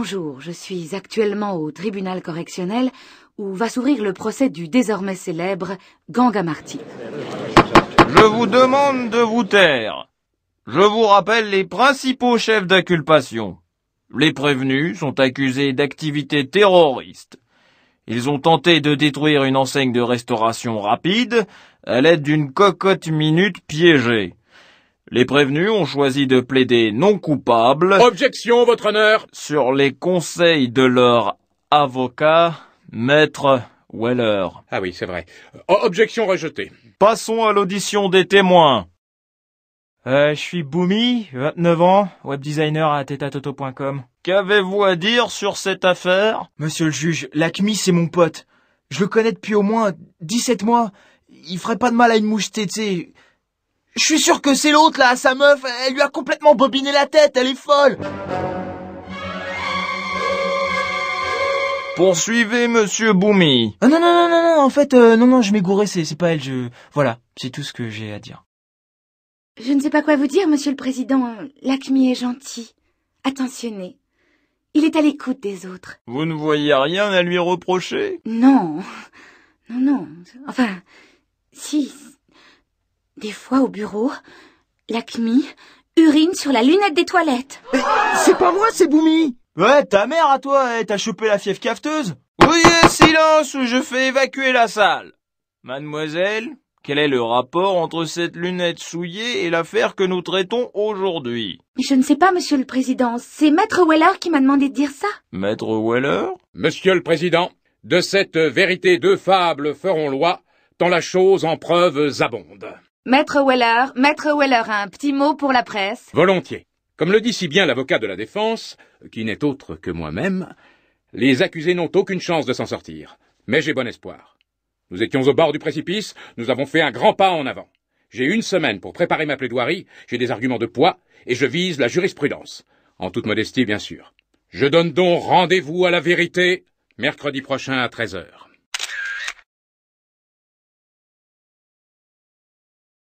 Bonjour, je suis actuellement au tribunal correctionnel où va s'ouvrir le procès du désormais célèbre Marty. »« Je vous demande de vous taire. Je vous rappelle les principaux chefs d'inculpation. Les prévenus sont accusés d'activités terroristes. Ils ont tenté de détruire une enseigne de restauration rapide à l'aide d'une cocotte minute piégée. Les prévenus ont choisi de plaider non coupables. Objection, votre honneur. Sur les conseils de leur avocat, maître Weller. Ah oui, c'est vrai. Euh, objection rejetée. Passons à l'audition des témoins. Euh, je suis Boumi, 29 ans, webdesigner à tétatoto.com. Qu'avez-vous à dire sur cette affaire Monsieur le juge, l'ACMI, c'est mon pote. Je le connais depuis au moins 17 mois. Il ferait pas de mal à une mouche tétée. Je suis sûr que c'est l'autre là, sa meuf, elle lui a complètement bobiné la tête, elle est folle. Poursuivez, monsieur Boumi. Ah non, non, non, non, non, en fait, euh, non, non, je m'égourais, c'est, c'est pas elle, je... Voilà, c'est tout ce que j'ai à dire. Je ne sais pas quoi vous dire, monsieur le président. Hein. L'acmi est gentil, attentionné. Il est à l'écoute des autres. Vous ne voyez rien à lui reprocher Non, non, non. Enfin, si, des fois, au bureau, l'ACMI urine sur la lunette des toilettes. Eh, c'est pas moi, c'est Boumi Ouais, ta mère à toi, t'as chopé la fièvre cafeteuse Oui, silence je fais évacuer la salle. Mademoiselle, quel est le rapport entre cette lunette souillée et l'affaire que nous traitons aujourd'hui je ne sais pas, monsieur le président. C'est maître Weller qui m'a demandé de dire ça. Maître Weller Monsieur le président, de cette vérité deux fables feront loi, tant la chose en preuves abonde. Maître Weller, Maître Weller, un petit mot pour la presse Volontiers. Comme le dit si bien l'avocat de la défense, qui n'est autre que moi-même, les accusés n'ont aucune chance de s'en sortir. Mais j'ai bon espoir. Nous étions au bord du précipice, nous avons fait un grand pas en avant. J'ai une semaine pour préparer ma plaidoirie, j'ai des arguments de poids, et je vise la jurisprudence. En toute modestie, bien sûr. Je donne donc rendez-vous à la vérité, mercredi prochain à 13 heures.